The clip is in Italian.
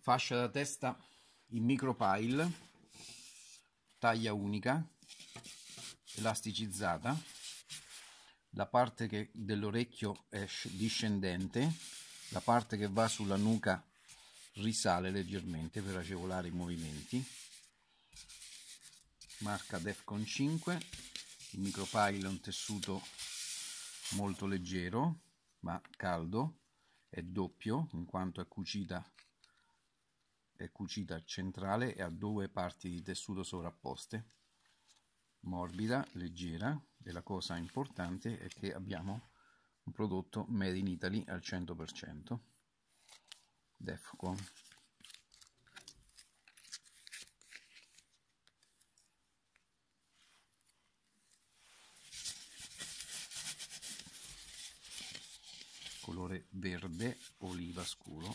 fascia da testa in micro pile taglia unica elasticizzata la parte dell'orecchio è discendente la parte che va sulla nuca risale leggermente per agevolare i movimenti marca Defcon 5 il micro pile è un tessuto molto leggero ma caldo è doppio in quanto è cucita cucita centrale e a due parti di tessuto sovrapposte, morbida, leggera e la cosa importante è che abbiamo un prodotto made in Italy al 100%, Defcon. colore verde oliva scuro